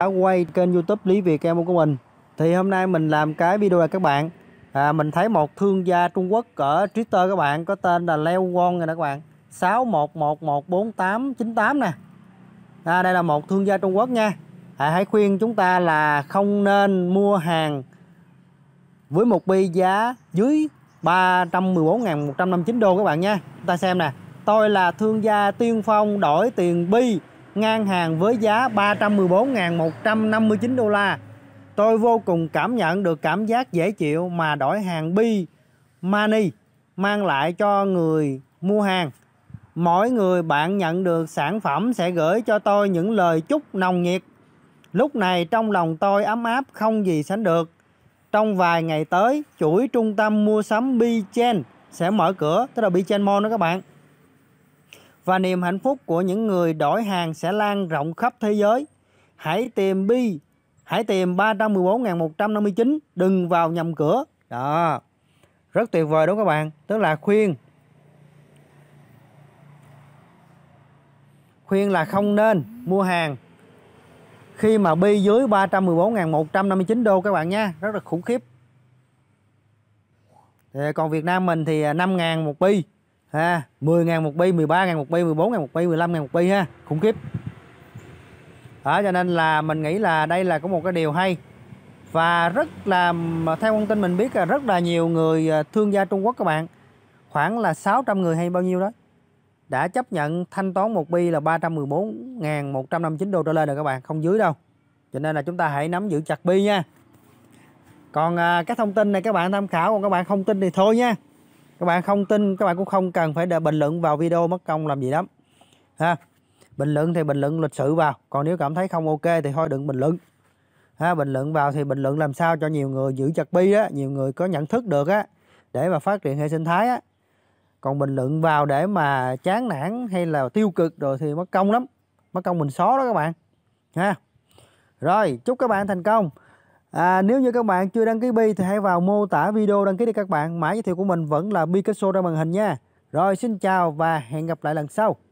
đã quay kênh youtube Lý Việt Em của mình Thì hôm nay mình làm cái video này các bạn à, Mình thấy một thương gia Trung Quốc ở Twitter các bạn Có tên là Leo Won này nè các bạn 611114898 nè à, Đây là một thương gia Trung Quốc nha à, Hãy khuyên chúng ta là không nên mua hàng Với một bi giá dưới 314.159 đô các bạn nha Chúng ta xem nè Tôi là thương gia tiên phong đổi tiền bi ngang hàng với giá 314.159 đô la. Tôi vô cùng cảm nhận được cảm giác dễ chịu mà đổi hàng bi Money mang lại cho người mua hàng. Mỗi người bạn nhận được sản phẩm sẽ gửi cho tôi những lời chúc nồng nhiệt. Lúc này trong lòng tôi ấm áp không gì sánh được. Trong vài ngày tới, chuỗi trung tâm mua sắm Bichen sẽ mở cửa, tức là Bichen Mall đó các bạn và niềm hạnh phúc của những người đổi hàng sẽ lan rộng khắp thế giới. Hãy tìm bi, hãy tìm 314.159, đừng vào nhầm cửa. Đó. Rất tuyệt vời đúng các bạn, tức là khuyên. Khuyên là không nên mua hàng khi mà bi dưới 314.159 đô các bạn nha, rất là khủng khiếp. còn Việt Nam mình thì 5.000 à, một bi ha 10 000 một bi 13 000 một bi 14 000 một bi 15 000 một bi ha khủng khiếp đó cho nên là mình nghĩ là đây là có một cái điều hay và rất là theo thông tin mình biết là rất là nhiều người à, thương gia Trung Quốc các bạn khoảng là 600 người hay bao nhiêu đó đã chấp nhận thanh toán một bi là 314.159 đô trở lên rồi các bạn không dưới đâu cho nên là chúng ta hãy nắm giữ chặt bi nha còn à, các thông tin này các bạn tham khảo còn các bạn không tin thì thôi nha các bạn không tin các bạn cũng không cần phải để bình luận vào video mất công làm gì lắm ha bình luận thì bình luận lịch sự vào còn nếu cảm thấy không ok thì thôi đừng bình luận ha bình luận vào thì bình luận làm sao cho nhiều người giữ chặt bi á nhiều người có nhận thức được á để mà phát triển hệ sinh thái á còn bình luận vào để mà chán nản hay là tiêu cực rồi thì mất công lắm mất công mình xóa đó các bạn ha rồi chúc các bạn thành công À, nếu như các bạn chưa đăng ký Bi thì hãy vào mô tả video đăng ký đi các bạn. Mã giới thiệu của mình vẫn là Picasso ra màn hình nha. Rồi xin chào và hẹn gặp lại lần sau.